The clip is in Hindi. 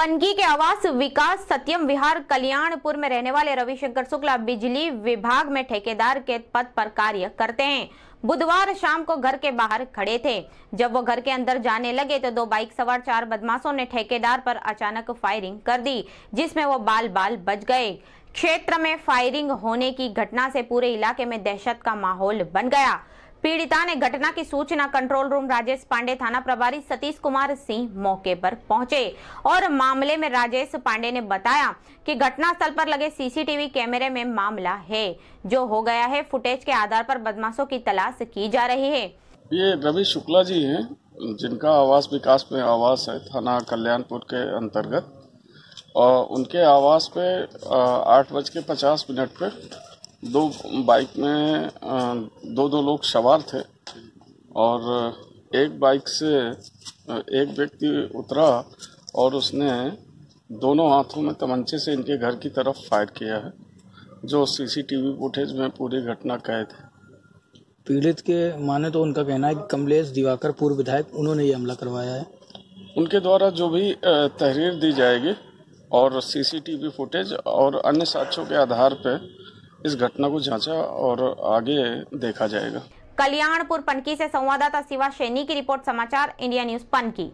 पनकी के आवास विकास सत्यम विहार कल्याणपुर में रहने वाले रविशंकर शुक्ला बिजली विभाग में ठेकेदार के पद पर कार्य करते हैं बुधवार शाम को घर के बाहर खड़े थे जब वो घर के अंदर जाने लगे तो दो बाइक सवार चार बदमाशों ने ठेकेदार पर अचानक फायरिंग कर दी जिसमें वो बाल बाल बच गए क्षेत्र में फायरिंग होने की घटना से पूरे इलाके में दहशत का माहौल बन गया पीड़िता ने घटना की सूचना कंट्रोल रूम राजेश पांडे थाना प्रभारी सतीश कुमार सिंह मौके पर पहुंचे और मामले में राजेश पांडे ने बताया कि स्थल पर लगे सीसीटीवी कैमरे में मामला है जो हो गया है फुटेज के आधार पर बदमाशों की तलाश की जा रही है ये रवि शुक्ला जी हैं जिनका आवास विकास में आवास है थाना कल्याणपुर के अंतर्गत और उनके आवास पे आठ बज के पचास मिनट पे दो बाइक में दो दो लोग सवार थे और एक बाइक से एक व्यक्ति उतरा और उसने दोनों हाथों में तमंचे से इनके घर की तरफ फायर किया है जो सीसीटीवी फुटेज में पूरी घटना कैद है पीड़ित के माने तो उनका कहना है कि कमलेश दिवाकर पूर्व विधायक उन्होंने ये हमला करवाया है उनके द्वारा जो भी तहरीर दी जाएगी और सीसीटीवी फुटेज और अन्य साक्ष्यों के आधार पर इस घटना को जांचा और आगे देखा जाएगा कल्याणपुर पनकी से संवाददाता शिवा सैनी की रिपोर्ट समाचार इंडिया न्यूज पनकी